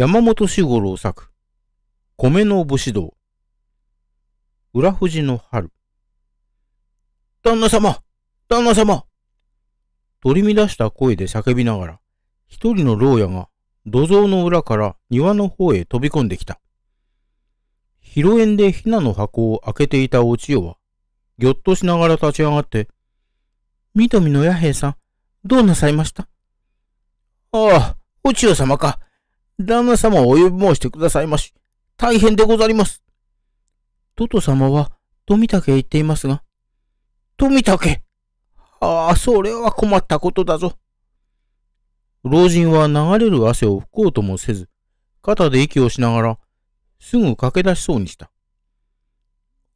山本志五郎作、米の武士道、裏富士の春。旦那様旦那様取り乱した声で叫びながら、一人の牢屋が土蔵の裏から庭の方へ飛び込んできた。披露宴でひなの箱を開けていたお千代は、ぎょっとしながら立ち上がって、三富の弥平さん、どうなさいましたああ、お千代様か。旦那様をお呼び申してくださいまし、大変でございます。トト様は、富竹へ行っていますが。富竹ああ、それは困ったことだぞ。老人は流れる汗を拭こうともせず、肩で息をしながら、すぐ駆け出しそうにした。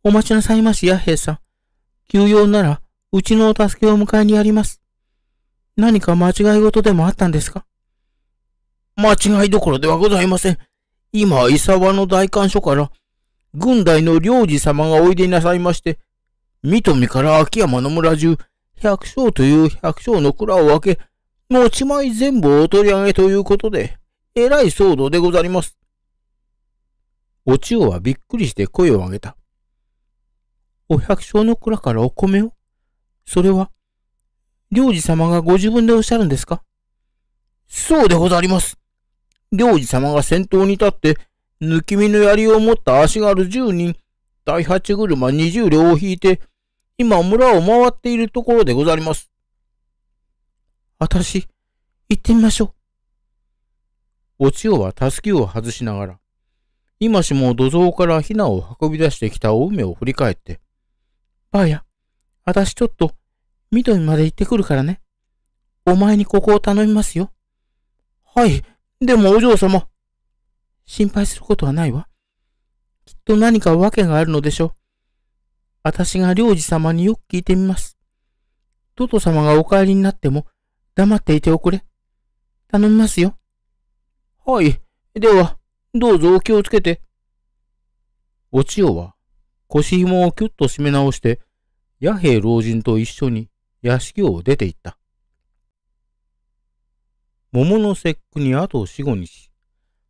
お待ちなさいまし、や兵さん。休養なら、うちのお助けを迎えにやります。何か間違い事でもあったんですか間違いどころではございません。今、伊沢の大官所から、軍隊の領事様がおいでなさいまして、三富から秋山の村中、百姓という百姓の蔵を開け、持ち前全部を取り上げということで、えらい騒動でござります。お千代はびっくりして声を上げた。お百姓の蔵からお米をそれは、領事様がご自分でおっしゃるんですかそうでござります。領事様が先頭に立って、抜き身の槍を持った足軽10人、第八車20両を引いて、今村を回っているところでござります。私、行ってみましょう。お千代はたすきを外しながら、今しも土蔵からひなを運び出してきたお梅を振り返って、ばあや、私ちょっと、緑まで行ってくるからね。お前にここを頼みますよ。はい、でもお嬢様、心配することはないわ。きっと何か訳があるのでしょう。私が領事様によく聞いてみます。トト様がお帰りになっても黙っていておくれ。頼みますよ。はい。では、どうぞお気をつけて。お千代は腰紐をキュッと締め直して、弥平老人と一緒に屋敷を出て行った。桃の節句に後を死後にし、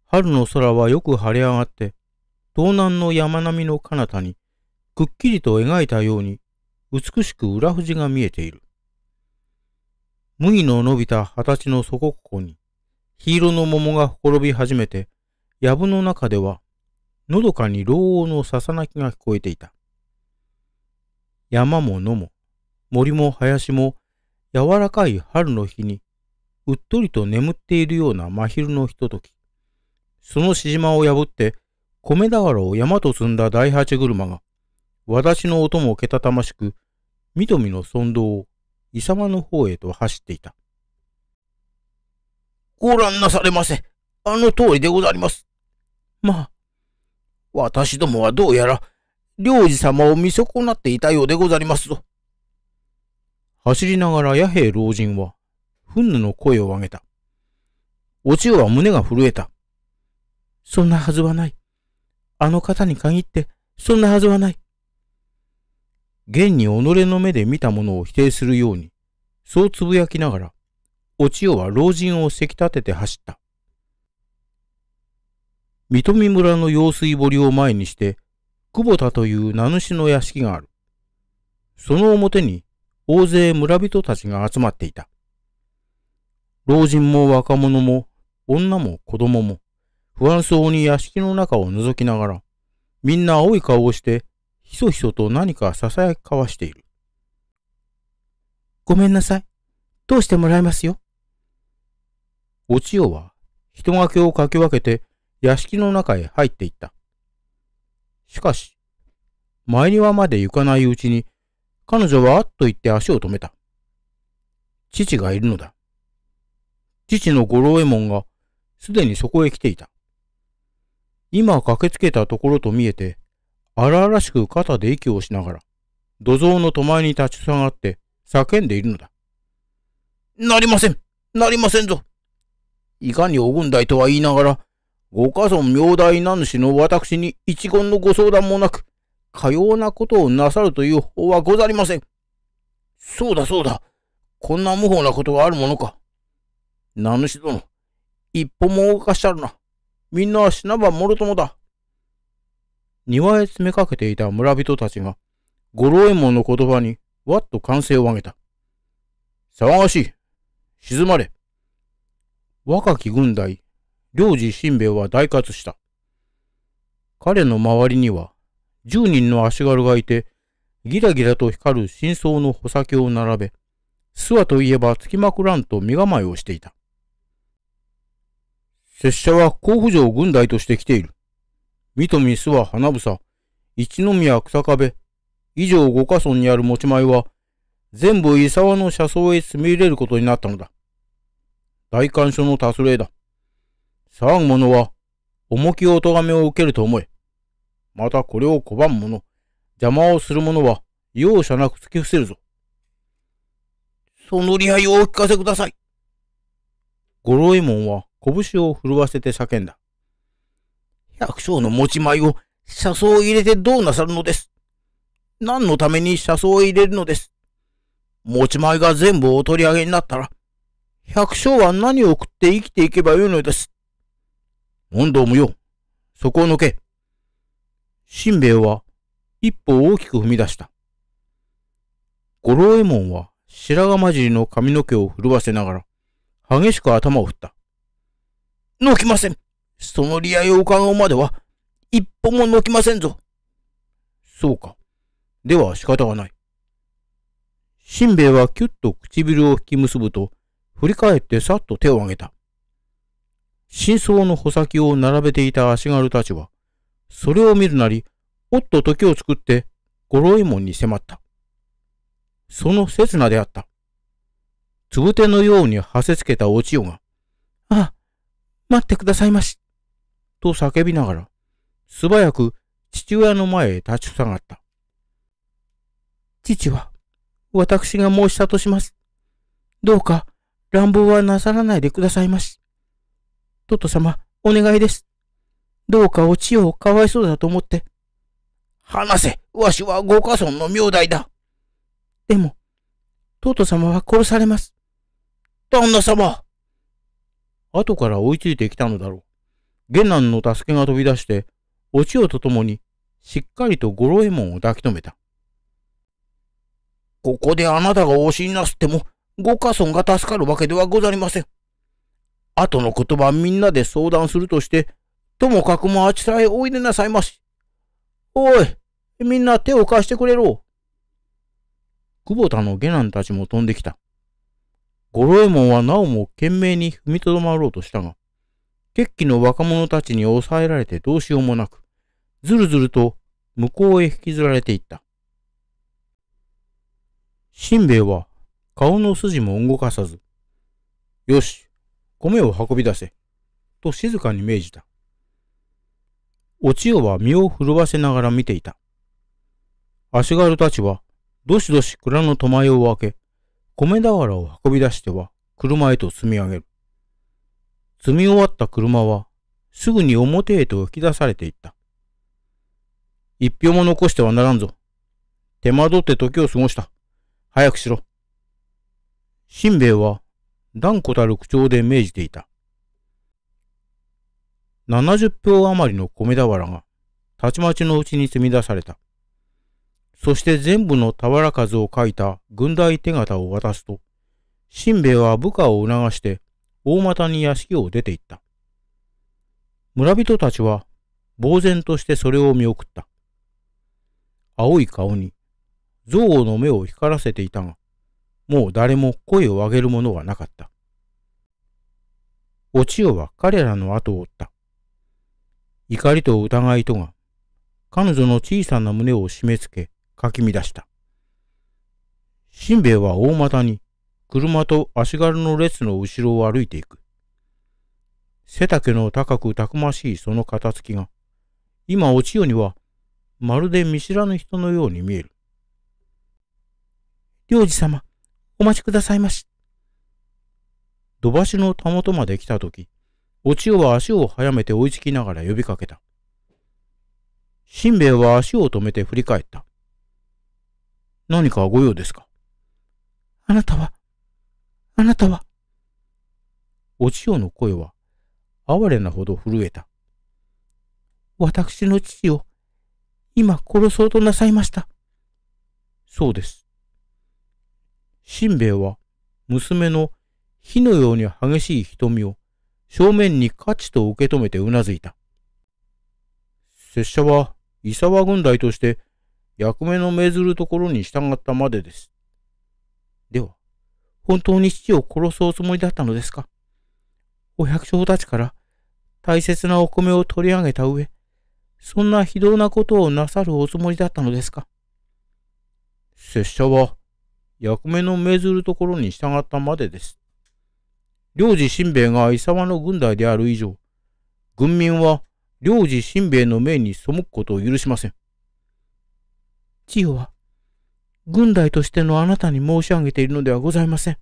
春の空はよく晴れ上がって、東南の山並みの彼方に、くっきりと描いたように、美しく裏富士が見えている。麦の伸びた二十歳の祖国ここに、黄色の桃がほころび始めて、藪の中では、のどかに老王のささなきが聞こえていた。山も野も、森も林も、柔らかい春の日にうっとりと眠っているような真昼のひととき、そのしじまを破って、米俵を山と積んだ大八車が、私の音もけたたましく、三みの村道を伊様の方へと走っていた。ご覧なされませ。あの通りでございます。まあ、私どもはどうやら、領事様を見損なっていたようでございますぞ。走りながら弥平老人は憤怒の声を上げた。お千代は胸が震えた。そんなはずはない。あの方に限って、そんなはずはない。現に己の目で見たものを否定するように、そうつぶやきながら、お千代は老人をせき立てて走った。三富村の用水堀を前にして、久保田という名主の屋敷がある。その表に大勢村人たちが集まっていた。老人も若者も、女も子供も、不安そうに屋敷の中を覗きながら、みんな青い顔をして、ひそひそと何か囁き交わしている。ごめんなさい。どうしてもらいますよ。お千代は、人掛けをかき分けて、屋敷の中へ入っていった。しかし、前庭まで行かないうちに、彼女はあっと言って足を止めた。父がいるのだ。父の五郎右衛門がすでにそこへ来ていた。今駆けつけたところと見えて、荒々しく肩で息をしながら、土蔵の戸前に立ち下がって叫んでいるのだ。なりませんなりませんぞいかにお軍隊とは言いながら、ご家尊名代名主の私に一言のご相談もなく、かようなことをなさるという法はござりません。そうだそうだ。こんな無法なことがあるものか。名主殿、一歩も動かしゃるな。みんなは死なばもろともだ。庭へ詰めかけていた村人たちが、五郎右衛門の言葉に、わっと歓声を上げた。騒がしい。静まれ。若き軍隊、領事新兵衛は大喝した。彼の周りには、十人の足軽がいて、ギラギラと光る真相の穂先を並べ、諏訪といえばつきまくらんと身構えをしていた。拙者は甲府城軍隊として来ている。三富美諏は花房、一宮草壁、以上五箇村にある持ち前は、全部伊沢の車窓へ住み入れることになったのだ。大官所の達令だ。騒ぐ者は、重きお咎めを受けると思え。またこれを拒む者、邪魔をする者は、容赦なく突き伏せるぞ。その利害をお聞かせください。五郎右衛門は、拳を震わせて叫んだ。百姓の持ち前を車窓を入れてどうなさるのです何のために車窓を入れるのです持ち前が全部お取り上げになったら、百姓は何を食って生きていけばよいのです。問答無用。そこを抜け。しんべヱは一歩大きく踏み出した。五郎右衛門は白髪混じりの髪の毛を震わせながら、激しく頭を振った。のきません。その利害を伺うまでは、一歩ものきませんぞ。そうか。では仕方がない。しんべヱはきゅっと唇を引き結ぶと、振り返ってさっと手を挙げた。真相の穂先を並べていた足軽たちは、それを見るなり、おっと時を作って、五郎い衛門に迫った。その刹那であった。つぶてのように馳せつけたお千代が、待ってくださいまし。と叫びながら、素早く父親の前へ立ち下がった。父は、私が申したとします。どうか乱暴はなさらないでくださいまし。トト様、お願いです。どうかお千代をかわいそうだと思って。話せわしはご家村の名代だでも、トト様は殺されます。旦那様後から追いついてきたのだろう。下男の助けが飛び出して、お千代と共に、しっかりと五郎右衛門を抱き留めた。ここであなたがお死になすっても、ご家孫が助かるわけではござりません。後の言葉みんなで相談するとして、ともかくもあちらへおいでなさいまし。おい、みんな手を貸してくれろ。久保田の下男たちも飛んできた。五郎右衛門はなおも懸命に踏みとどまろうとしたが、決起の若者たちに抑えられてどうしようもなく、ずるずると向こうへ引きずられていった。しんべヱは顔の筋も動かさず、よし、米を運び出せ、と静かに命じた。お千代は身を震わせながら見ていた。足軽たちは、どしどし蔵の戸前を開け、米俵を運び出しては車へと積み上げる。積み終わった車はすぐに表へと浮き出されていった。一票も残してはならんぞ。手間取って時を過ごした。早くしろ。しんべヱは断固たる口調で命じていた。70票余りの米俵がたちまちのうちに積み出された。そして全部の俵数を書いた軍隊手形を渡すと、新兵衛は部下を促して、大股に屋敷を出て行った。村人たちは、呆然としてそれを見送った。青い顔に、憎悪の目を光らせていたが、もう誰も声を上げるものはなかった。お千代は彼らの後を追った。怒りと疑いとが、彼女の小さな胸を締め付け、かき乱した。しんべヱは大股に、車と足軽の列の後ろを歩いていく。背丈の高くたくましいその肩つきが、今お千代には、まるで見知らぬ人のように見える。領事様、お待ちくださいまし。土橋のたもとまで来たとき、お千代は足を早めて追いつきながら呼びかけた。しんべヱは足を止めて振り返った。何かご用ですかあなたは、あなたは。お千代の声は、哀れなほど震えた。私の父を、今殺そうとなさいました。そうです。しんべヱは、娘の火のように激しい瞳を、正面に価値と受け止めてうなずいた。拙者は、伊沢軍隊として、役目の命ずるところに従ったまでです。では、本当に父を殺すおつもりだったのですかお百姓たちから大切なお米を取り上げた上、そんな非道なことをなさるおつもりだったのですか拙者は、役目の命ずるところに従ったまでです。領事新兵衛が伊沢の軍隊である以上、軍民は領事新兵衛の命に背くことを許しません。千代は、軍隊としてのあなたに申し上げているのではございません。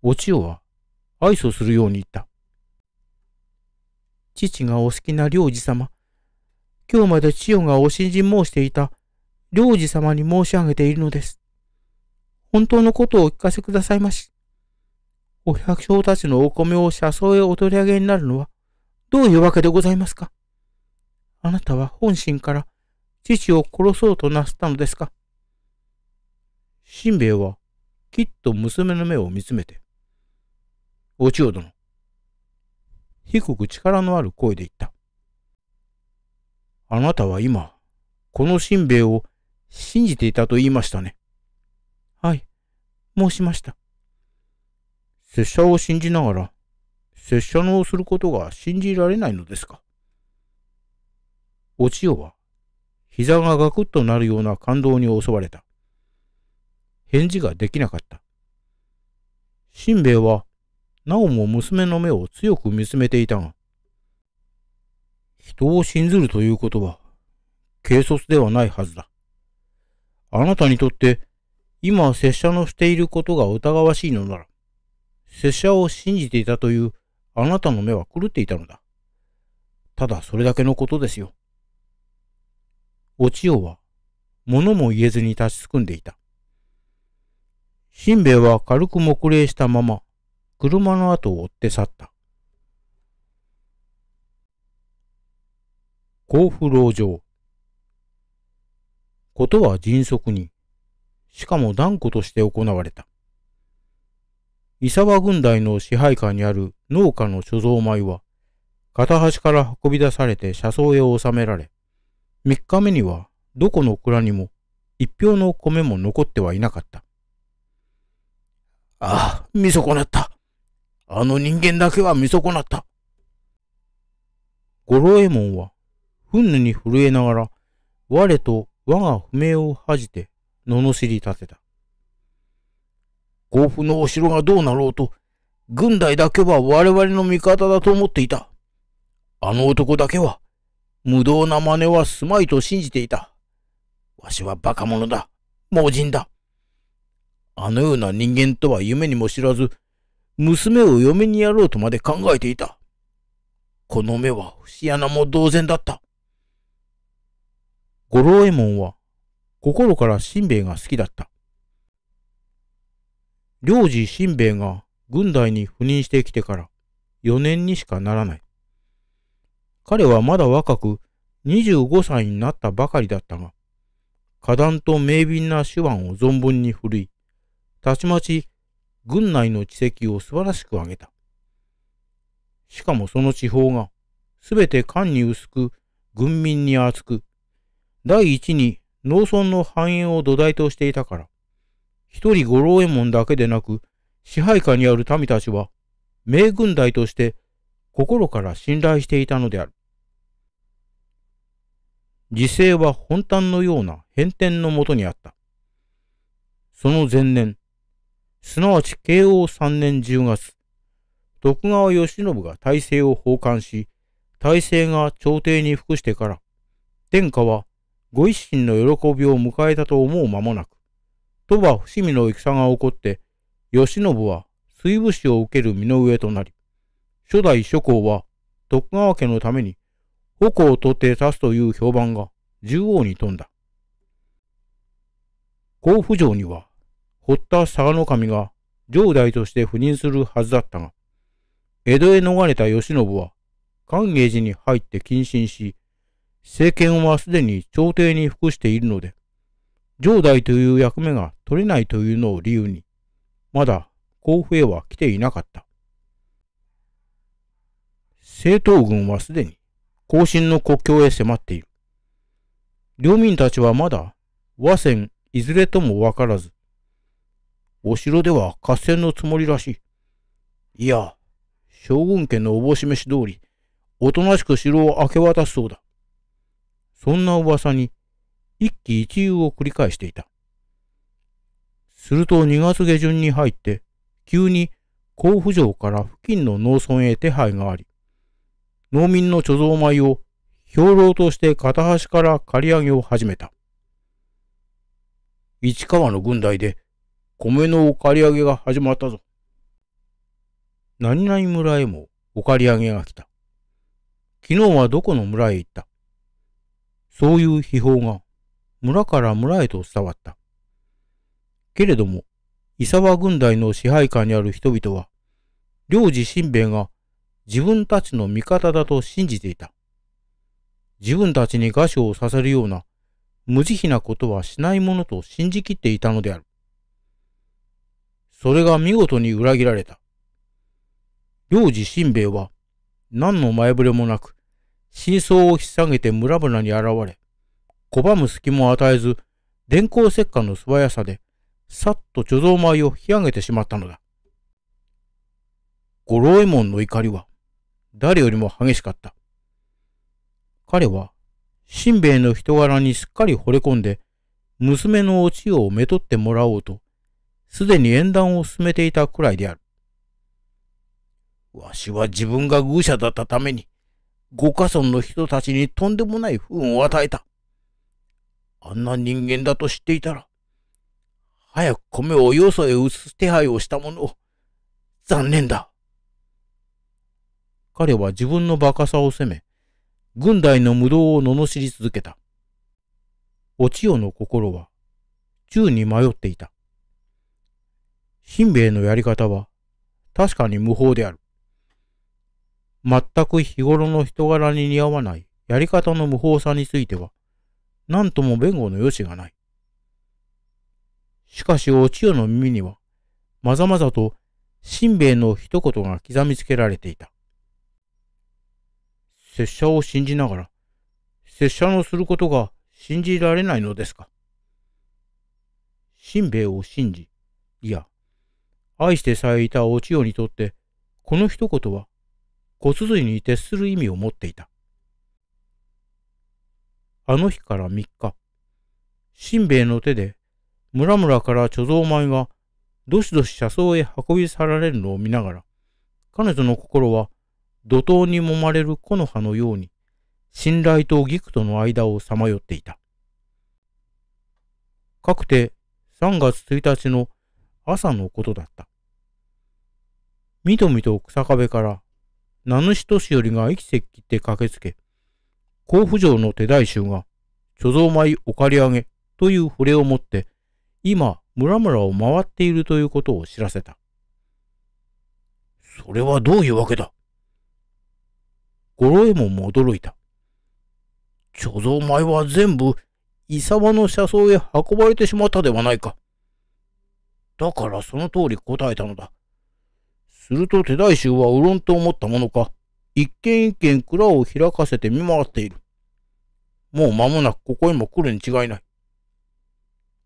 お千代は、愛想するように言った。父がお好きな領事様、今日まで千代がお信心申していた領事様に申し上げているのです。本当のことをお聞かせくださいまし。お百姓たちのお米を車窓へお取り上げになるのは、どういうわけでございますかあなたは本心から父を殺そうとなすったのですかしんべヱは、きっと娘の目を見つめて、お千代殿、低く力のある声で言った。あなたは今、このしんべヱを信じていたと言いましたね。はい、申しました。拙者を信じながら、拙者のすることが信じられないのですか。お千代は膝がガクッとなるような感動に襲われた。返事ができなかった。しんべヱは、なおも娘の目を強く見つめていたが、人を信ずるということは、軽率ではないはずだ。あなたにとって、今拙者のしていることが疑わしいのなら、拙者を信じていたというあなたの目は狂っていたのだ。ただそれだけのことですよ。お千代は物も言えずに立ちすくんでいた。しんべヱは軽く黙礼したまま車の後を追って去った。甲府牢城。ことは迅速に、しかも断固として行われた。伊沢軍隊の支配下にある農家の貯蔵米は、片端から運び出されて車窓へ収められ、3日目にはどこの蔵にも一票の米も残ってはいなかった。ああ、見損なった。あの人間だけは見損なった。五郎右衛門は、憤怒に震えながら、我と我が不明を恥じて、罵り立てた。甲府のお城がどうなろうと、軍隊だけは我々の味方だと思っていた。あの男だけは、無道な真似はすまいと信じていた。わしは馬鹿者だ。盲人だ。あのような人間とは夢にも知らず、娘を嫁にやろうとまで考えていた。この目は節穴も同然だった。五郎右衛門は心からしんべヱが好きだった。領事しんべヱが軍隊に赴任してきてから4年にしかならない。彼はまだ若く25歳になったばかりだったが、果断と明敏な手腕を存分に振るい、たちまち軍内の地籍を素晴らしく挙げた。しかもその地方が、すべて官に薄く、軍民に厚く、第一に農村の繁栄を土台としていたから、一人五郎右衛門だけでなく、支配下にある民たちは、名軍隊として心から信頼していたのである。時勢は本端のような変遷のもとにあった。その前年、すなわち慶応3年10月、徳川慶喜が大政を奉還し、大政が朝廷に服してから、天下はご一心の喜びを迎えたと思う間もなく、鳥羽伏見の戦が起こって、慶喜は水武士を受ける身の上となり、初代諸侯は徳川家のために矛を取って刺すという評判が縦横に飛んだ。甲府城には、堀田佐賀守が城代として赴任するはずだったが、江戸へ逃れた慶喜は、寛永寺に入って謹慎し、政権はすでに朝廷に服しているので、城代という役目が取れないというのを理由に、まだ甲府へは来ていなかった。政党軍はすでに後進の国境へ迫っている。領民たちはまだ和船いずれともわからず、お城では合戦のつもりらしい。いや、将軍家のおぼしめし通り、おとなしく城を明け渡すそうだ。そんな噂に一喜一憂を繰り返していた。すると2月下旬に入って、急に甲府城から付近の農村へ手配があり、農民の貯蔵米を兵糧として片端から刈り上げを始めた。市川の軍隊で米のおり上げが始まったぞ。何々村へもお借り上げが来た。昨日はどこの村へ行ったそういう秘宝が村から村へと伝わった。けれども、伊沢軍隊の支配下にある人々は、領事新兵衛が自分たちの味方だと信じていた。自分たちに餓死をさせるような無慈悲なことはしないものと信じきっていたのである。それが見事に裏切られた。領事新兵衛は何の前触れもなく真相を引っさげて村々に現れ、拒む隙も与えず電光石火の素早さでさっと貯蔵米を引き上げてしまったのだ。五郎右衛門の怒りは誰よりも激しかった。彼は、しんべヱの人柄にすっかり惚れ込んで、娘の千代をめとってもらおうと、すでに縁談を進めていたくらいである。わしは自分が愚者だったために、ご家村の人たちにとんでもない不運を与えた。あんな人間だと知っていたら、早く米をよそへ移す手配をしたものを、残念だ。彼は自分の馬鹿さを責め、軍隊の無道を罵り続けた。お千代の心は、宙に迷っていた。新兵衛のやり方は、確かに無法である。全く日頃の人柄に似合わないやり方の無法さについては、何とも弁護の余地がない。しかし、お千代の耳には、まざまざと、新兵衛の一言が刻みつけられていた。拙者を信じながら、拙者のすることが信じられないのですか。しんべヱを信じ、いや、愛してさえいたお千代にとって、この一言は、骨髄に徹する意味を持っていた。あの日から3日、しんべヱの手で、村々から貯蔵米が、どしどし車窓へ運び去られるのを見ながら、彼女の心は怒涛に揉まれる木の葉のように、信頼とギとの間をさまよっていた。かくて3月1日の朝のことだった。みとみと草壁から名主俊りが駅せきって駆けつけ、甲府城の手代衆が、貯蔵米お借り上げという触れを持って、今、村々を回っているということを知らせた。それはどういうわけだ五郎右衛門も驚いた。貯蔵米は全部、伊沢の車窓へ運ばれてしまったではないか。だからその通り答えたのだ。すると手代衆はうろんと思ったものか、一軒一軒蔵を開かせて見回っている。もう間もなくここへも来るに違いない。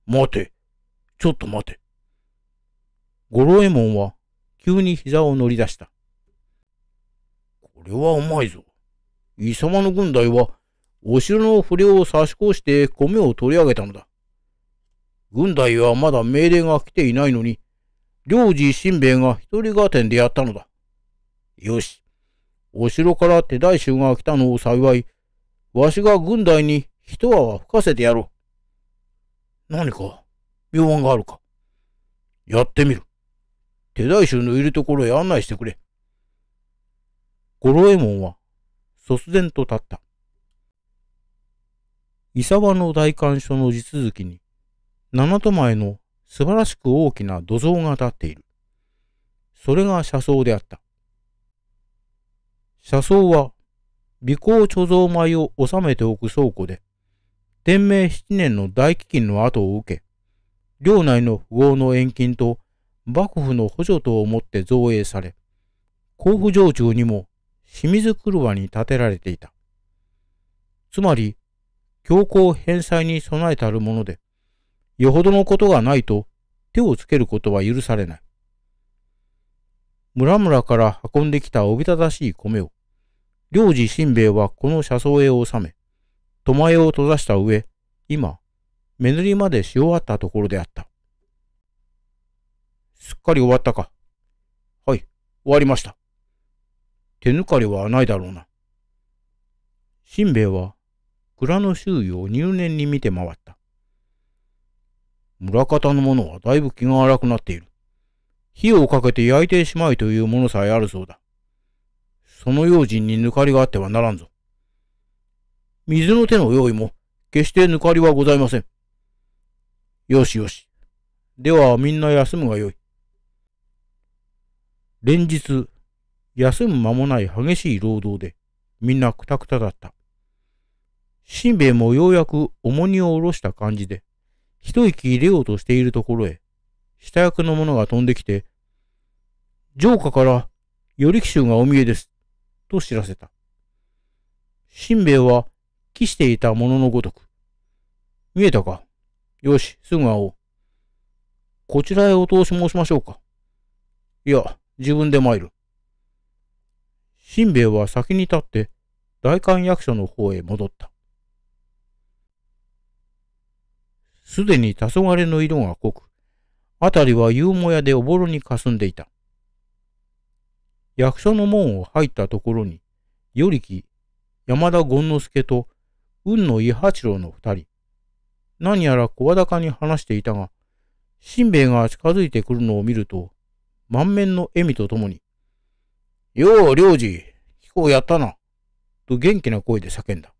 待て、ちょっと待て。五郎右衛門は急に膝を乗り出した。これはうまいぞ。貴様の軍隊は、お城の不良を差し越して米を取り上げたのだ。軍隊はまだ命令が来ていないのに、領事新兵衛が一人合点でやったのだ。よし。お城から手代衆が来たのを幸い、わしが軍隊に一泡吹かせてやろう。何か、妙案があるか。やってみる。手代衆のいるところへ案内してくれ。五郎右衛門は、卒然と立った。伊沢の大官所の地続きに、七都前の素晴らしく大きな土蔵が立っている。それが車窓であった。車窓は、微光貯蔵米を収めておく倉庫で、天明7年の大飢饉の後を受け、領内の富豪の遠近と幕府の補助等をもって造営され、甲府城中にも清水車に建てられていた。つまり、強行返済に備えたるもので、よほどのことがないと手をつけることは許されない。村々から運んできたおびただしい米を、領事新兵衛はこの車窓へ収め、巴を閉ざした上、今、目塗りまでし終わったところであった。すっかり終わったか。はい、終わりました。手抜かりはないだろうな。しんべヱは蔵の周囲を入念に見て回った。村方のものはだいぶ気が荒くなっている。火をかけて焼いてしまいというものさえあるそうだ。その用心に抜かりがあってはならんぞ。水の手の用意も決して抜かりはございません。よしよし。ではみんな休むがよい。連日、休む間もない激しい労働で、みんなくたくただった。しんべヱもようやく重荷を下ろした感じで、一息入れようとしているところへ、下役の者が飛んできて、城下から寄り騎手がお見えです、と知らせた。しんべヱは帰していたもののごとく。見えたかよし、すぐ会おう。こちらへお通し申しましょうか。いや、自分で参る。しんべヱは先に立って大官役所の方へ戻った。すでに黄昏の色が濃く、辺りは夕もやでおぼろにかすんでいた。役所の門を入ったところに、与力、山田権之助と、雲野伊八郎の二人、何やら声高に話していたが、しんべヱが近づいてくるのを見ると、満面の笑みとともに、よう、領事、飛行やったな。と元気な声で叫んだ。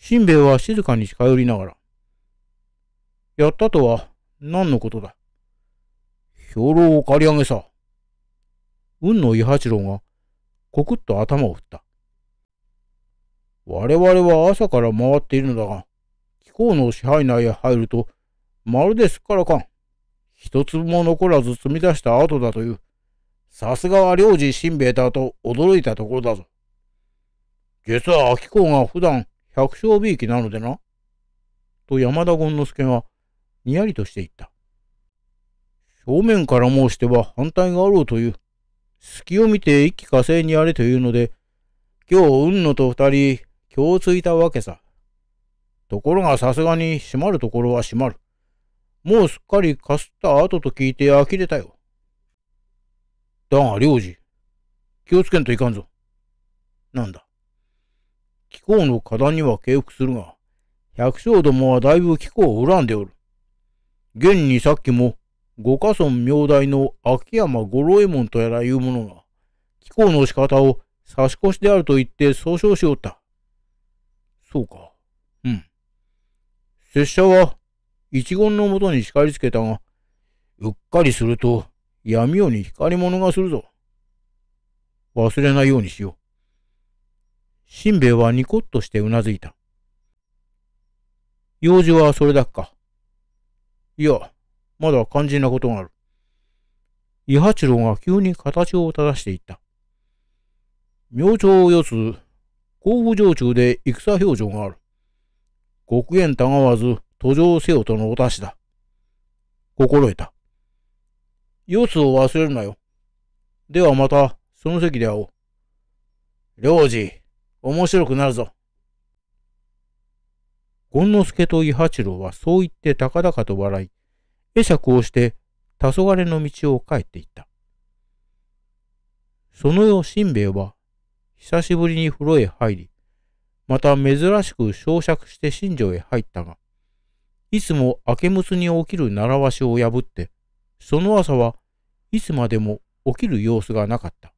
しんべヱは静かに近寄りながら、やったとは何のことだ兵糧を借り上げさ。運野伊八郎がコクッと頭を振った。我々は朝から回っているのだが、気候の支配内へ入ると、まるですっからかん。一粒も残らず積み出した後だという。さすがは領事しんべ衛だと驚いたところだぞ。実は秋子が普段百姓びいきなのでな。と山田権之助はにやりとして言った。正面から申しては反対があろうという。隙を見て一気火星にやれというので、今日雲野と二人共ついたわけさ。ところがさすがに閉まるところは閉まる。もうすっかりかすった後と聞いて呆れたよ。だが、領事、気をつけんといかんぞ。なんだ。気候の花壇には敬服するが、百姓どもはだいぶ気候を恨んでおる。現にさっきも、五家村明大の秋山五郎右衛門とやらいう者が、気候の仕方を差し越しであると言って訴訟しおった。そうか。うん。拙者は、一言のもとに叱りつけたが、うっかりすると、闇夜に光り物がするぞ。忘れないようにしよう。しんべヱはニコッとしてうなずいた。用事はそれだっか。いや、まだ肝心なことがある。伊八郎が急に形を正していった。明朝を要す、甲府城中で戦表情がある。極限たがわず途上せよとのお達しだ。心得た。様子を忘れるなよ。ではまた、その席で会おう。領事、面白くなるぞ。権之助と伊八郎はそう言って高々と笑い、会釈をして、黄昏の道を帰っていった。その夜、新兵衛は、久しぶりに風呂へ入り、また珍しく焼灼して新庄へ入ったが、いつも明けむつに起きる習わしを破って、その朝はいつまでも起きる様子がなかった。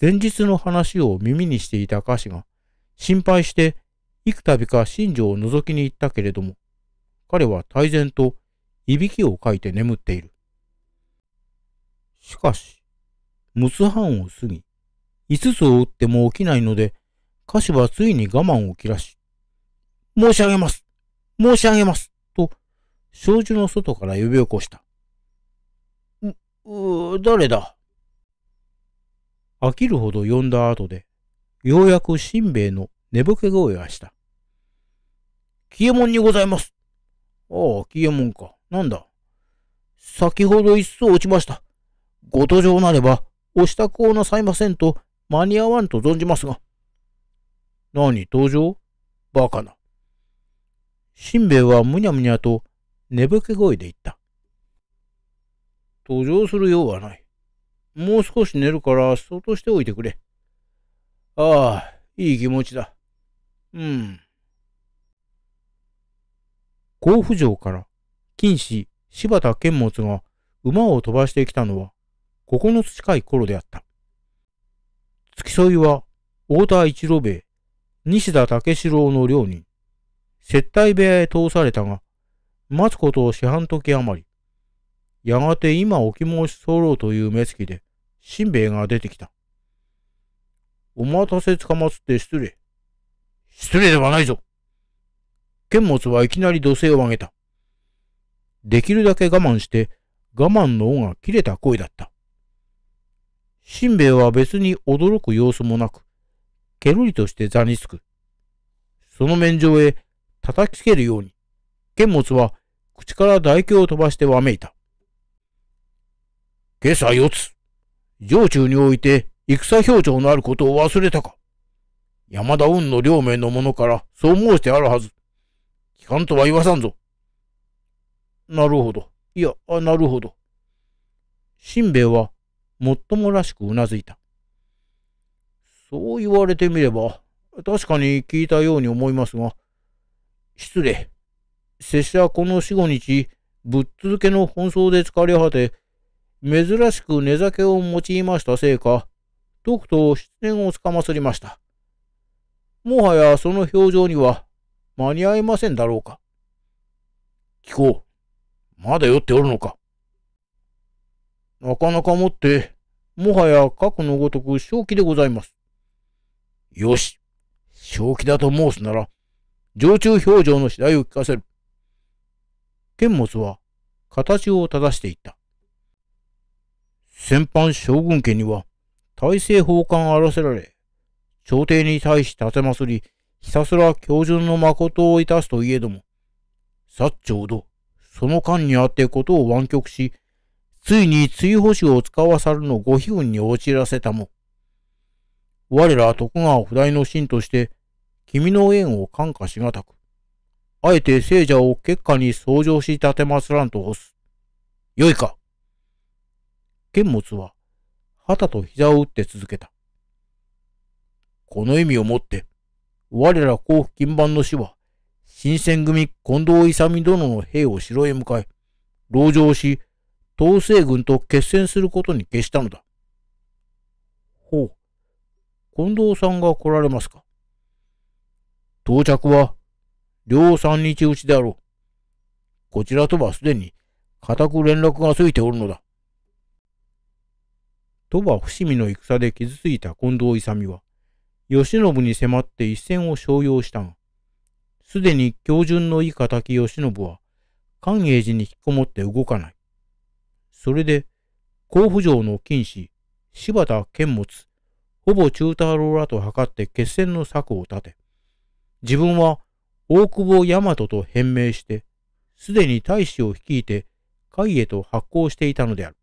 前日の話を耳にしていた歌詞が心配して幾度か新庄を覗きに行ったけれども、彼は大然といびきをかいて眠っている。しかし、六つ半を過ぎ、五つを打っても起きないので、歌詞はついに我慢を切らし、申し上げます申し上げます障子の外から呼び起こした。う、う、誰だ飽きるほど呼んだ後で、ようやくしんべヱの寝ぼけ声がした。キエモンにございます。ああ、キエモンか。なんだ。先ほど一層落ちました。ご登場なれば、お支度をなさいませんと、間に合わんと存じますが。何、登場バカな。しんべヱはむにゃむにゃと寝ぼけ声で言った。途上するようはない。もう少し寝るからそっとしておいてくれ。ああ、いい気持ちだ。うん。甲府城から金氏柴田剣物が馬を飛ばしてきたのは9つ近い頃であった。付き添いは太田一郎兵衛、西田武四郎の両人、接待部屋へ通されたが、待つことを四半時余り。やがて今おき申しろうという目つきで、しんべヱが出てきた。お待たせつかまつって失礼。失礼ではないぞ剣持はいきなり土星を上げた。できるだけ我慢して、我慢の尾が切れた声だった。しんべヱは別に驚く様子もなく、けろりとして座につく。その面上へ叩きつけるように、剣物は口から唾液を飛ばしてわめいた。今朝四つ、城中において戦表情のあることを忘れたか。山田運の両名の者からそう申してあるはず。聞かんとは言わさんぞ。なるほど。いや、なるほど。しんべヱは、もっともらしくうなずいた。そう言われてみれば、確かに聞いたように思いますが、失礼。拙者この四五日、ぶっ続けの奔走で疲れ果て、珍しく寝酒を用いましたせいか、とくと失念をつかまつりました。もはやその表情には間に合いませんだろうか。聞こう。まだ酔っておるのか。なかなかもって、もはや核のごとく正気でございます。よし。正気だと申すなら、常駐表情の次第を聞かせる。剣物は形を正していった。先般将軍家には大政奉還あらせられ、朝廷に対し立てますり、ひたすら教順の誠をいたすといえども、さっちょうど、その間にあってことを湾曲し、ついに追捕手を使わさるのご悲運に陥らせたも。我ら徳川不代の臣として、君の縁を感化しがたく、あえて聖者を結果に相乗し立てますらんと干す。よいか。剣物は、旗と膝を打って続けた。この意味をもって、我ら甲府金版の死は、新選組近藤勇殿の兵を城へ向かい、籠城し、東西軍と決戦することに決したのだ。ほう。近藤さんが来られますか到着は両三日打ちであろう。こちらとはすでに固く連絡がついておるのだ。鳥羽伏見の戦で傷ついた近藤勇は、慶喜に迫って一戦を商用したが、すでに標準のいい敵慶喜は、寛永寺に引きこもって動かない。それで、甲府城の近師、柴田剣持、ほぼ中太郎らと図って決戦の策を立て、自分は大久保大和と変名して、すでに大使を率いて会へと発行していたのである。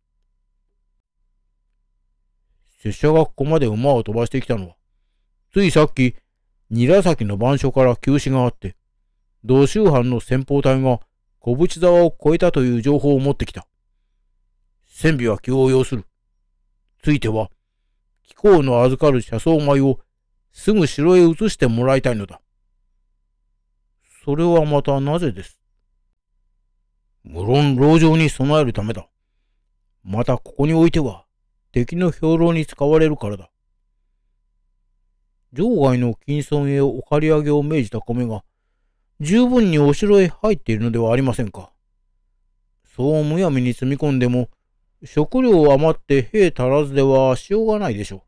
拙者がここまで馬を飛ばしてきたのは、ついさっき、韮崎の番所から急死があって、同州藩の先方隊が小淵沢を越えたという情報を持ってきた。船尾は気を要する。ついては、気候の預かる車窓米をすぐ城へ移してもらいたいのだ。それはまたなぜです。無論牢城に備えるためだ。またここにおいては、敵の兵糧に使われるからだ。城外の金村へお借り上げを命じた米が、十分にお城へ入っているのではありませんか。そうむやみに積み込んでも、食料余って兵足らずではしようがないでしょ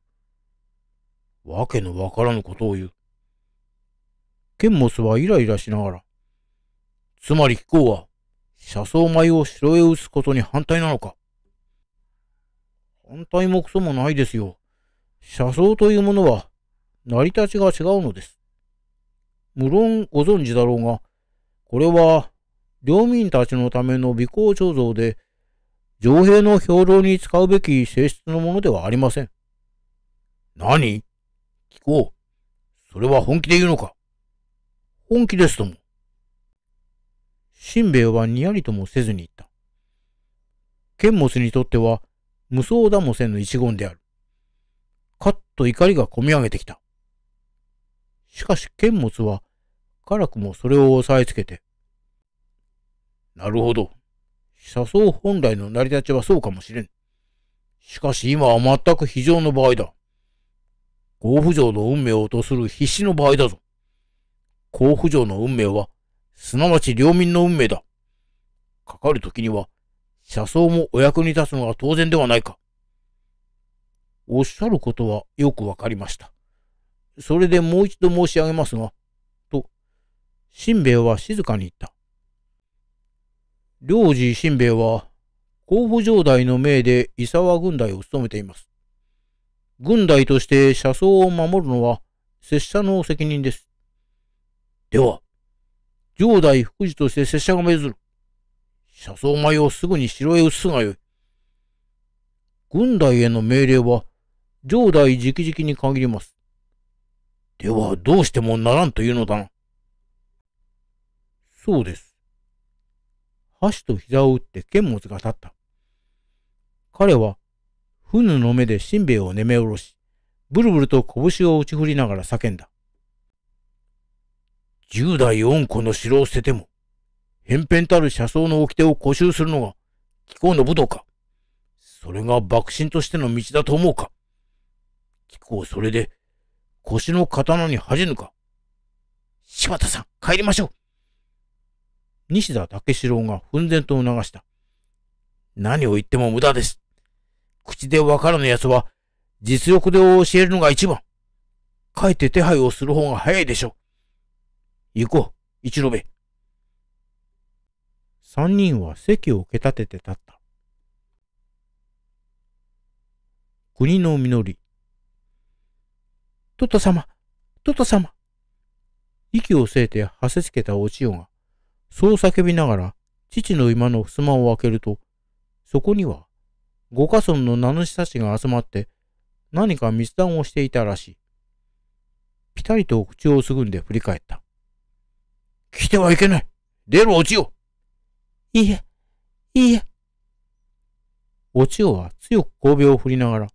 う。わけのわからぬことを言う。ケンモスはイライラしながら。つまり飛行は、車窓米を城へ移すことに反対なのか反対もクソもないですよ。車窓というものは、成り立ちが違うのです。無論ご存知だろうが、これは、領民たちのための尾行彫像で、上兵の兵糧に使うべき性質のものではありません。何聞こう。それは本気で言うのか本気ですとも。しんべヱはにやりともせずに言った。剣持にとっては無双だもせぬ一言である。かっと怒りがこみ上げてきた。しかし剣持は辛くもそれを押さえつけて。なるほど。車窓本来の成り立ちはそうかもしれん。しかし今は全く非常の場合だ。ご不城の運命を落とする必死の場合だぞ。甲府城の運命は、すなわち領民の運命だ。かかる時には、車窓もお役に立つのが当然ではないか。おっしゃることはよくわかりました。それでもう一度申し上げますが、と、しんべヱは静かに言った。領事しんべヱは、甲府城代の命で伊沢軍代を務めています。軍代として車窓を守るのは、拙者の責任です。では、上代副次として拙者が命ずる。車窓前をすぐに城へ移すがよい。軍隊への命令は、上代直々に限ります。では、どうしてもならんというのだな。そうです。箸と膝を打って剣物が立った。彼は、ふぬの目でしんべヱをねめおろし、ブルブルと拳を打ち振りながら叫んだ。10代4個の城を捨てても、偏偏たる車窓の掟を固執するのが、貴公の武道か。それが幕臣としての道だと思うか。貴公それで、腰の刀に恥じぬか。柴田さん、帰りましょう。西田武四郎が奮然と促した。何を言っても無駄です。口でわからぬ奴は、実力で教えるのが一番。帰って手配をする方が早いでしょう。行こう、一路べ。三人は席をけ立てて立った。国の実り。トト様、トト様。息をせえてはせつけたお千代が、そう叫びながら、父の居間の襖を開けると、そこには、五家村の名主たちが集まって、何か密談をしていたらしい。ぴたりと口をすぐんで振り返った。来てはいけない。出るお千代。いいえ、いいえ。お千代は強く孔病を振りながら、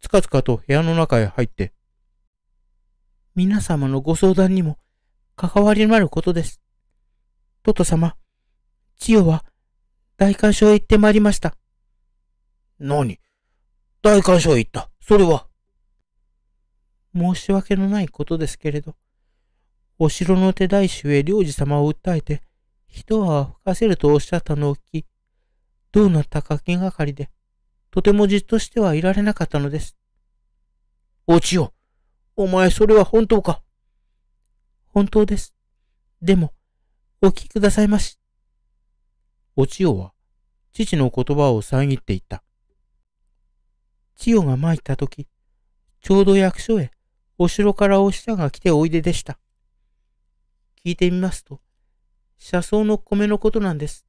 つかつかと部屋の中へ入って、皆様のご相談にも関わりのあることです。トト様、千代は大官所へ行ってまいりました。何大官所へ行った。それは。申し訳のないことですけれど、お城の手大衆へ領事様を訴えて、一泡吹かせるとおっしゃったのを聞き、どうなったか気がかりで、とてもじっとしてはいられなかったのです。お千代、お前それは本当か本当です。でも、お聞きくださいまし。お千代は、父の言葉を遮っていった。千代が参った時、ちょうど役所へ、お城からお使者が来ておいででした。聞いてみますと、車窓の米のことなんです。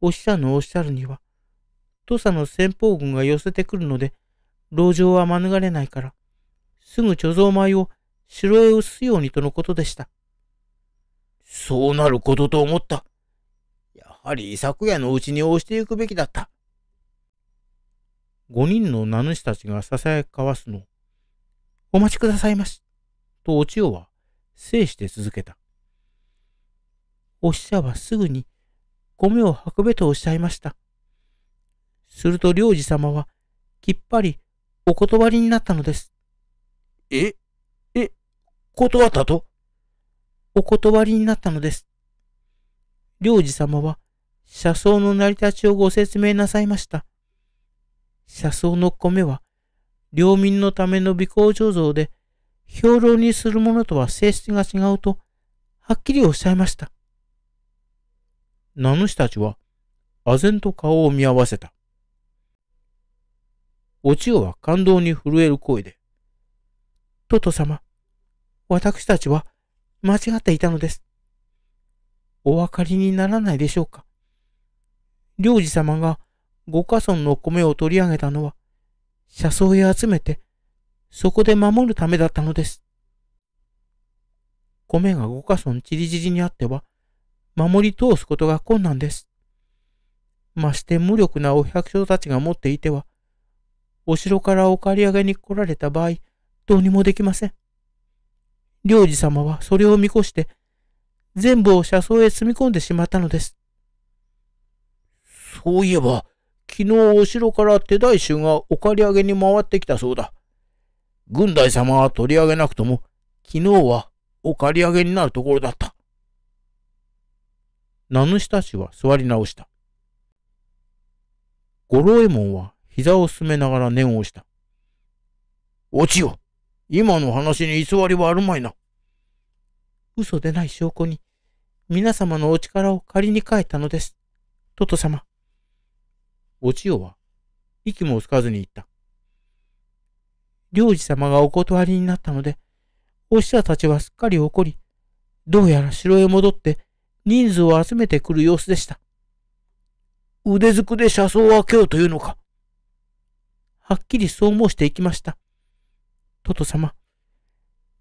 お使者のおっしゃるには、土佐の先方軍が寄せてくるので、籠城は免れないから、すぐ貯蔵米を城へ移すようにとのことでした。そうなることと思った。やはり昨夜のうちに押していくべきだった。五人の名主たちが囁き交わすのお待ちくださいまし。とお千代は制して続けた。お使者はすぐに米を運べとおっしゃいました。すると領事様はきっぱりお断りになったのです。え、え、断ったとお断りになったのです。領事様は車窓の成り立ちをご説明なさいました。車窓の米は領民のための美行醸造で評論にするものとは性質が違うと、はっきりおっしゃいました。名主たちは、唖然と顔を見合わせた。お千代は感動に震える声で、トト様、私たちは間違っていたのです。お分かりにならないでしょうか。領事様がご家村の米を取り上げたのは、車窓へ集めて、そこで守るためだったのです。米が五所村ちりじりにあっては、守り通すことが困難です。まして無力なお百姓たちが持っていては、お城からお借り上げに来られた場合、どうにもできません。領事様はそれを見越して、全部を車窓へ積み込んでしまったのです。そういえば、昨日お城から手代衆がお借り上げに回ってきたそうだ。軍隊様は取り上げなくとも、昨日はお借り上げになるところだった。名主たちは座り直した。五郎右衛門は膝をすめながら念をした。落ちよ今の話に偽りはあるまいな。嘘でない証拠に、皆様のお力を借りに帰ったのです。トト様。お千代は、息もつかずに言った。領事様がお断りになったので、お使者たちはすっかり怒り、どうやら城へ戻って人数を集めてくる様子でした。腕ずくで車窓を開けようというのか。はっきりそう申していきました。トト様、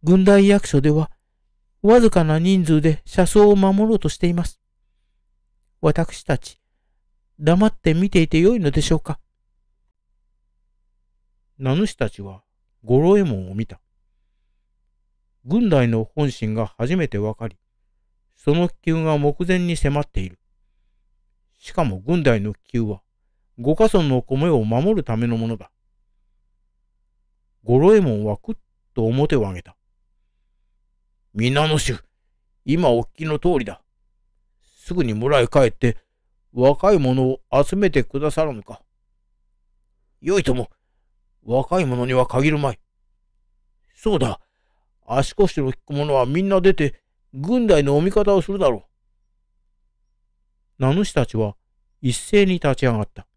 軍大役所では、わずかな人数で車窓を守ろうとしています。私たち、黙って見ていてよいのでしょうか。名主たちは五郎右衛門を見た。軍隊の本心が初めて分かり、その気球が目前に迫っている。しかも軍隊の気球は、五家村の米を守るためのものだ。五郎右衛門はくっと表を上げた。皆の衆、今お聞きの通りだ。すぐに村へ帰って、若い者を集めてくださらぬか。よいとも、若い者には限るまい。そうだ、足腰の引く者はみんな出て、軍隊のお味方をするだろう。名主たちは一斉に立ち上がった。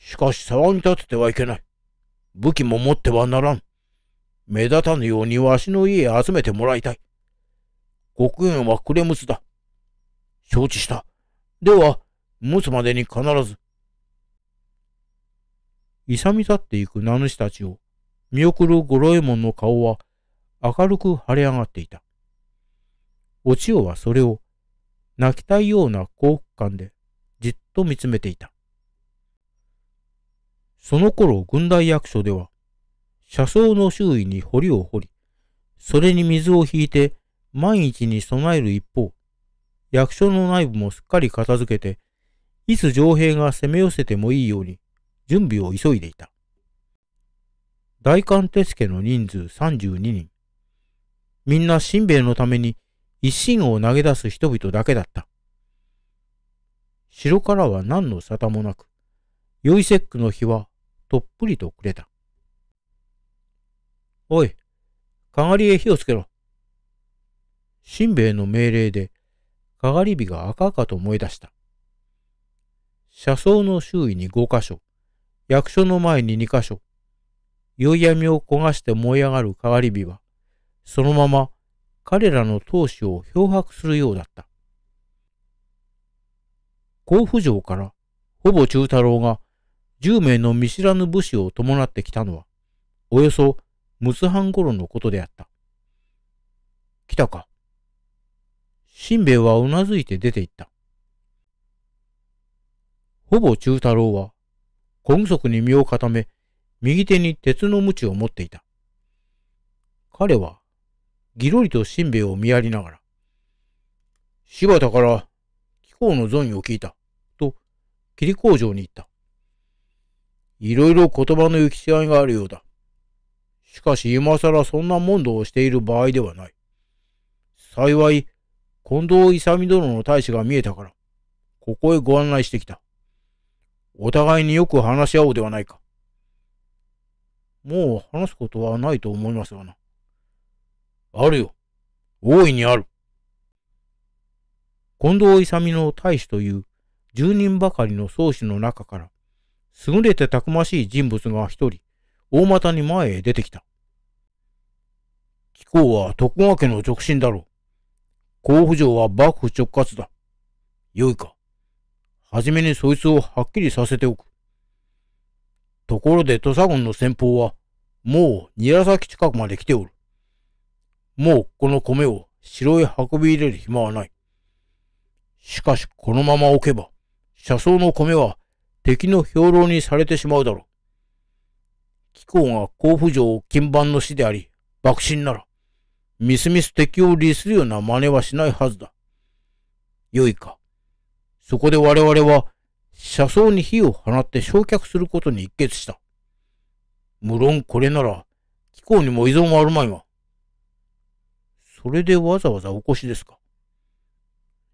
しかし騒ぎ立ててはいけない。武器も持ってはならん。目立たぬようにわしの家へ集めてもらいたい。国限はクレムツだ。承知した。では、持つまでに必ずいさみ立っていく名主たちを、見送る五郎右衛門の顔は明るく腫れ上がっていた。お千代はそれを泣きたいような幸福感でじっと見つめていた。その頃軍大役所では、車窓の周囲に堀を掘り、それに水を引いて万一に備える一方、役所の内部もすっかり片付けて、いつ城兵が攻め寄せてもいいように、準備を急いでいた。大官手助の人数32人。みんなしんべヱのために一心を投げ出す人々だけだった。城からは何の沙汰もなく、酔イセックの日はとっぷりとくれた。おい、かがりへ火をつけろ。しんべヱの命令で、かがり火が赤々と燃え出した。車窓の周囲に5箇所、役所の前に2箇所、宵闇を焦がして燃え上がる変わり火は、そのまま彼らの闘志を漂白するようだった。甲府城から、ほぼ中太郎が10名の見知らぬ武士を伴ってきたのは、およそ6つ半頃のことであった。来たか。しんべヱはうなずいて出て行った。ほぼ中太郎は小具足に身を固め、右手に鉄の鞭を持っていた。彼は、ぎろりとしんべヱを見やりながら、柴田から貴公の存意を聞いた、と、霧工場に行った。いろいろ言葉の行き違いがあるようだ。しかし今更そんな問答をしている場合ではない。幸い、近藤勇殿の大使が見えたから、ここへご案内してきた。お互いによく話し合おうではないか。もう話すことはないと思いますがな。あるよ。大いにある。近藤勇の大使という10人ばかりの宗主の中から、優れてたくましい人物が一人、大股に前へ出てきた。貴公は徳川家の直進だろう。甲府城は幕府直轄だ。よいか。はじめにそいつをはっきりさせておく。ところで土佐軍の先方は、もう韮崎近くまで来ておる。もうこの米を城へ運び入れる暇はない。しかしこのまま置けば、車窓の米は敵の兵糧にされてしまうだろう。貴公が甲府城金盤の死であり、爆心なら、みすみす敵を利するような真似はしないはずだ。よいか。そこで我々は車窓に火を放って焼却することに一決した。無論これなら気候にも依存はあるまいわ。それでわざわざお越しですか。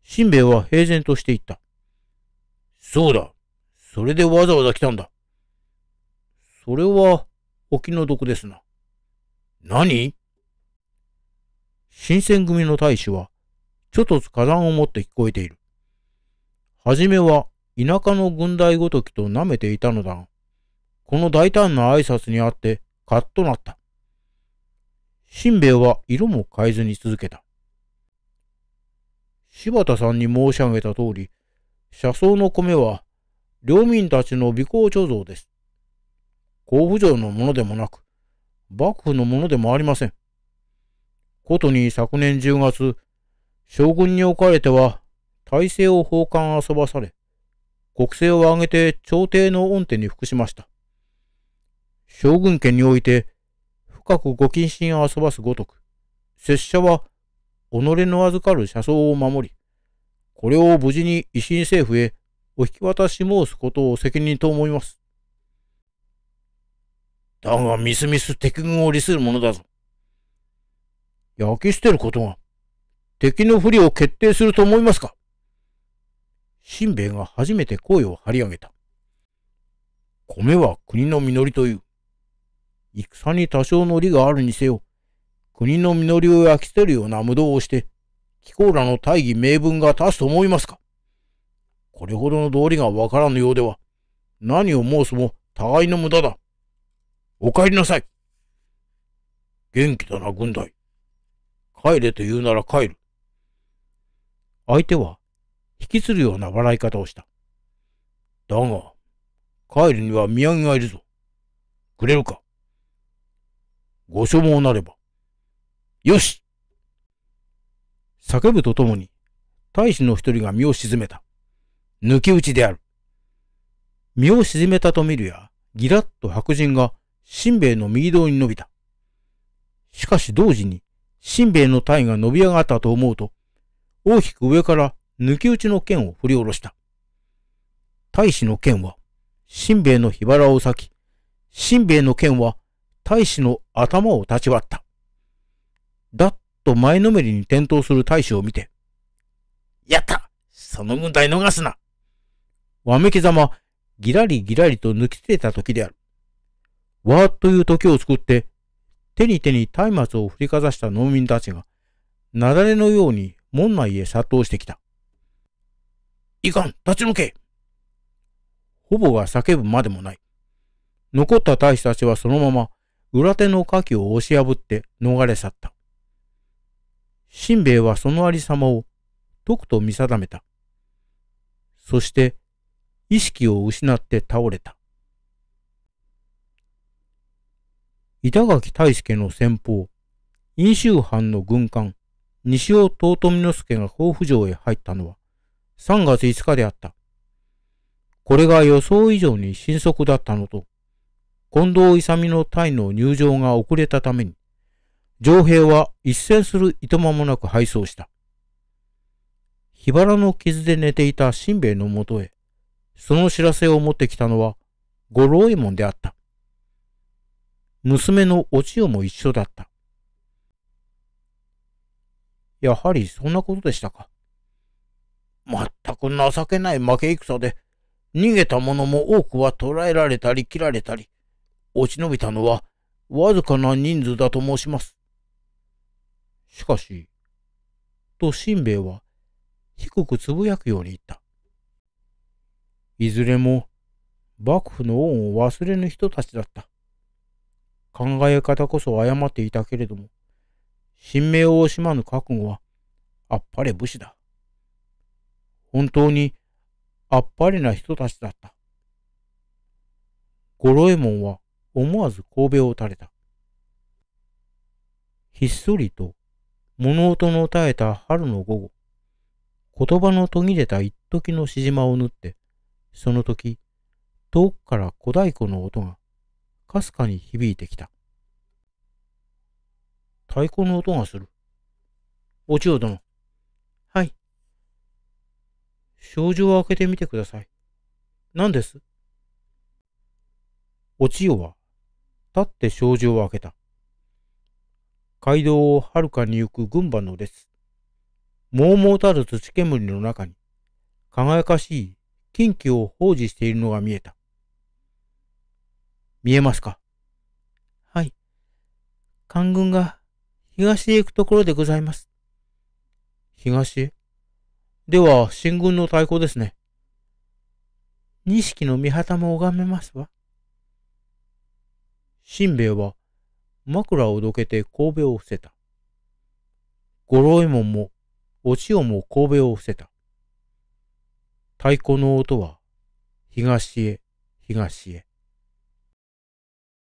しんべヱは平然として言った。そうだ。それでわざわざ来たんだ。それは、お気の毒ですな。何新選組の大使は、ちょっと火山を持って聞こえている。はじめは田舎の軍隊ごときと舐めていたのだが、この大胆な挨拶にあってカッとなった。しんべヱは色も変えずに続けた。柴田さんに申し上げた通り、車窓の米は領民たちの尾行貯蔵です。甲府城のものでもなく、幕府のものでもありません。ことに昨年10月、将軍におかれては大政を奉還遊ばされ、国政を挙げて朝廷の恩手に服しました。将軍家において、深くご謹慎を遊ばすごとく、拙者は、己の預かる車窓を守り、これを無事に維新政府へお引き渡し申すことを責任と思います。だが、みすみす敵軍を利するものだぞ。焼き捨てることが、敵の不利を決定すると思いますかしんべヱが初めて声を張り上げた。米は国の実りという。戦に多少の利があるにせよ、国の実りを焼き捨てるような無道をして、貴公らの大義名分が立つと思いますかこれほどの道理がわからぬようでは、何を申すも互いの無駄だ。お帰りなさい。元気だな、軍隊。帰れと言うなら帰る。相手は引きつるような笑い方をした。だが、帰るには土産がいるぞ。くれるか。ご所望なれば。よし叫ぶとともに、大使の一人が身を沈めた。抜き打ちである。身を沈めたと見るや、ぎらっと白人が、しんべヱの右胴に伸びた。しかし同時に、しんべヱの体が伸び上がったと思うと、大きく上から抜き打ちの剣を振り下ろした。大使の剣は、新兵衛の火腹を裂き、新兵衛の剣は、大使の頭を立ち割った。だっと前のめりに転倒する大使を見て、やったその軍隊逃すなわめきざま、ぎらりぎらりと抜き捨てた時である。わーっという時を作って、手に手に松明を振りかざした農民たちが、雪崩のように門内へ殺到してきた。いかん立ち向けほぼが叫ぶまでもない。残った大使たちはそのまま裏手の火器を押し破って逃れ去った。しんべヱはそのありさまをとくと見定めた。そして意識を失って倒れた。板垣大助の先方、飲酒藩の軍艦、西尾遠富之助が甲府城へ入ったのは、3月5日であった。これが予想以上に深速だったのと、近藤勇の隊の入場が遅れたために、上兵は一戦する糸間もなく敗走した。桧原の傷で寝ていた新兵衛のもとへ、その知らせを持ってきたのは五郎右衛門であった。娘のお千代も一緒だった。やはりそんなことでしたか。全く情けない負け戦で、逃げた者も多くは捕らえられたり切られたり、落ち延びたのはわずかな人数だと申します。しかし、としんべヱは低くつぶやくように言った。いずれも幕府の恩を忘れぬ人たちだった。考え方こそ誤っていたけれども、神明を惜しまぬ覚悟はあっぱれ武士だ。本当にあっぱれな人たちだった。五郎右衛門は思わず神戸を垂れた。ひっそりと物音の絶えた春の午後、言葉の途切れた一時のしじまを縫って、その時、遠くから小太鼓の音がかすかに響いてきた。太鼓の音がする。お千代殿、症状を開けてみてください。何ですお千代は、立って障子を開けた。街道をはるかに行く群馬の列。もうもうたる土煙の中に、輝かしい近畿を放置しているのが見えた。見えますかはい。官軍が東へ行くところでございます。東へでは、進軍の対抗ですね。錦の御旗も拝めますわ。しんべは、枕をどけて神戸を伏せた。五郎右衛門も、お千代も神戸を伏せた。太鼓の音は、東へ、東へ。